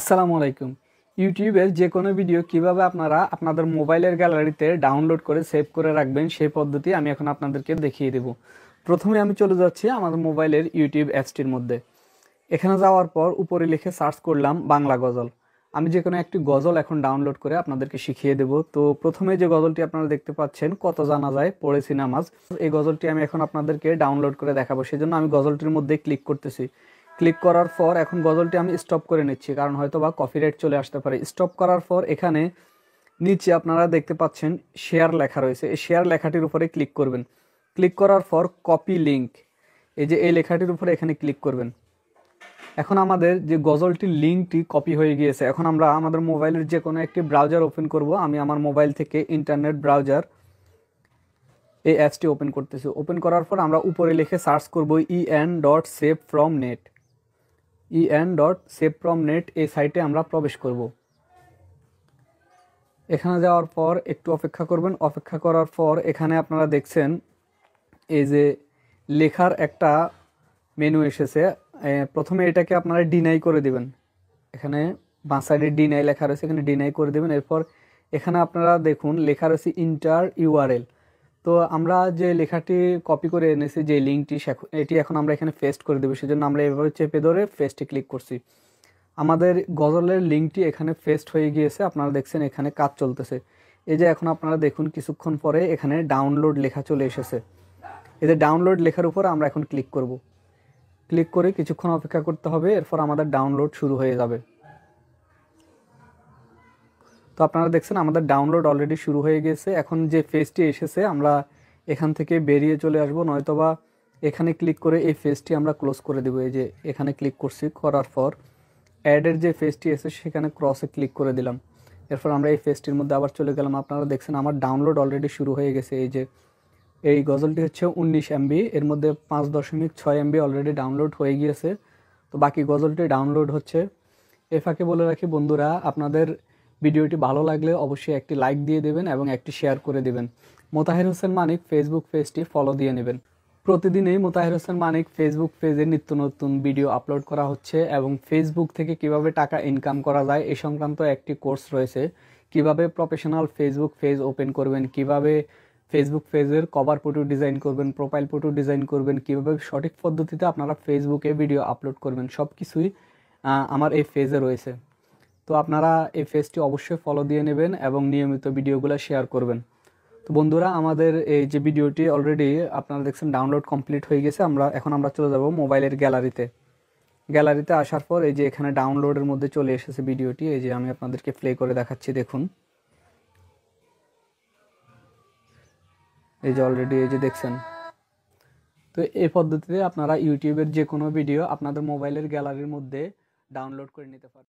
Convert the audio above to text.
আসসালামু আলাইকুম ইউটিউবের যে কোনো ভিডিও কিভাবে আপনারা আপনাদের মোবাইলের গ্যালারিতে ডাউনলোড করে সেভ করে রাখবেন সেই পদ্ধতি আমি এখন আপনাদেরকে দেখিয়ে দেব প্রথমে আমি চলে যাচ্ছি আমাদের মোবাইলের ইউটিউব অ্যাপসটির মধ্যে এখানে যাওয়ার পর উপরে লিখে সার্চ করলাম বাংলা গজল আমি যে কোনো একটি গজল এখন ডাউনলোড করে আপনাদেরকে শিখিয়ে দেব তো প্রথমে যে গজলটি আপনারা দেখতে পাচ্ছেন কত জানা যায় পড়েছি নামাজ এই গজলটি আমি এখন আপনাদেরকে ডাউনলোড করে দেখাবো সেজন্য আমি গজলটির মধ্যে ক্লিক করতেছি ক্লিক করার পর এখন গজলটি আমি স্টপ করে নিচ্ছি কারণ হয়তো বা কপিরাইট চলে আসতে পারে স্টপ করার পর এখানে নিচে আপনারা দেখতে পাচ্ছেন শেয়ার লেখা রয়েছে এই শেয়ার লেখাটির উপরে ক্লিক করবেন ক্লিক করার পর কপি লিঙ্ক এই যে এই লেখাটির উপরে এখানে ক্লিক করবেন এখন আমাদের যে গজলটির লিঙ্কটি কপি হয়ে গিয়েছে এখন আমরা আমাদের মোবাইলের যে কোনো একটি ব্রাউজার ওপেন করব আমি আমার মোবাইল থেকে ইন্টারনেট ব্রাউজার এই অ্যাপসটি ওপেন করতেছি ওপেন করার পর আমরা উপরে লিখে সার্চ করব E N dot save from net EN dot from net এই সাইটে আমরা প্রবেশ করব এখানে যাওয়ার পর একটু অপেক্ষা করবেন অপেক্ষা করার পর এখানে আপনারা দেখছেন এই যে লেখার একটা মেনু এসেছে প্রথমে এটাকে আপনারা ডিনাই করে দিবেন এখানে বাঁ সাইডে ডিনাই লেখা রয়েছে এখানে ডিনাই করে দেবেন এরপর এখানে আপনারা দেখুন লেখা রয়েছে ইন্টার ইউআরএল তো আমরা যে লেখাটি কপি করে এনেছি যে লিঙ্কটি এটি এখন আমরা এখানে পেস্ট করে দেবো সেজন্য আমরা এভাবে চেপে ধরে পেস্টে ক্লিক করছি আমাদের গজলের লিঙ্কটি এখানে পেস্ট হয়ে গিয়েছে আপনারা দেখছেন এখানে কাজ চলতেছে এই যে এখন আপনারা দেখুন কিছুক্ষণ পরে এখানে ডাউনলোড লেখা চলে এসেছে এই যে ডাউনলোড লেখার উপর আমরা এখন ক্লিক করব ক্লিক করে কিছুক্ষণ অপেক্ষা করতে হবে এরপর আমাদের ডাউনলোড শুরু হয়ে যাবে তো আপনারা দেখছেন আমাদের ডাউনলোড অলরেডি শুরু হয়ে গেছে এখন যে ফেজটি এসেছে আমরা এখান থেকে বেরিয়ে চলে আসবো নয়তোবা এখানে ক্লিক করে এই ফেজটি আমরা ক্লোজ করে দেবো এই যে এখানে ক্লিক করছি করার পর অ্যাডের যে ফেজটি এসে সেখানে ক্রসে ক্লিক করে দিলাম এরপর আমরা এই ফেজটির মধ্যে আবার চলে গেলাম আপনারা দেখছেন আমার ডাউনলোড অলরেডি শুরু হয়ে গেছে এই যে এই গজলটি হচ্ছে উনিশ এমবি এর মধ্যে পাঁচ দশমিক ছয় এমবি অলরেডি ডাউনলোড হয়ে গিয়েছে তো বাকি গজলটি ডাউনলোড হচ্ছে এ ফাঁকে বলে রাখি বন্ধুরা আপনাদের ভিডিওটি ভালো লাগলে অবশ্যই একটি লাইক দিয়ে দেবেন এবং একটি শেয়ার করে দেবেন মোতাহির হোসেন মানিক ফেসবুক পেজটি ফলো দিয়ে নেবেন প্রতিদিনই মোতাহির হোসেন মানিক ফেসবুক পেজে নিত্য নতুন ভিডিও আপলোড করা হচ্ছে এবং ফেসবুক থেকে কিভাবে টাকা ইনকাম করা যায় এ সংক্রান্ত একটি কোর্স রয়েছে কিভাবে প্রফেশনাল ফেসবুক পেজ ওপেন করবেন কিভাবে ফেসবুক পেজের কভার ফটো ডিজাইন করবেন প্রোফাইল ফটো ডিজাইন করবেন কিভাবে সঠিক পদ্ধতিতে আপনারা ফেসবুকে ভিডিও আপলোড করবেন সব কিছুই আমার এই ফেজে রয়েছে তো আপনারা এই ফেজটি অবশ্যই ফলো দিয়ে নেবেন এবং নিয়মিত ভিডিওগুলো শেয়ার করবেন তো বন্ধুরা আমাদের এই যে ভিডিওটি অলরেডি আপনারা দেখছেন ডাউনলোড কমপ্লিট হয়ে গেছে আমরা এখন আমরা চলে যাব মোবাইলের গ্যালারিতে গ্যালারিতে আসার পর এই যে এখানে ডাউনলোডের মধ্যে চলে এসেছে ভিডিওটি এই যে আমি আপনাদেরকে প্লে করে দেখাচ্ছি দেখুন এই যে অলরেডি এই যে দেখছেন তো এই পদ্ধতিতে আপনারা ইউটিউবের যে কোনো ভিডিও আপনাদের মোবাইলের গ্যালারির মধ্যে ডাউনলোড করে নিতে পারেন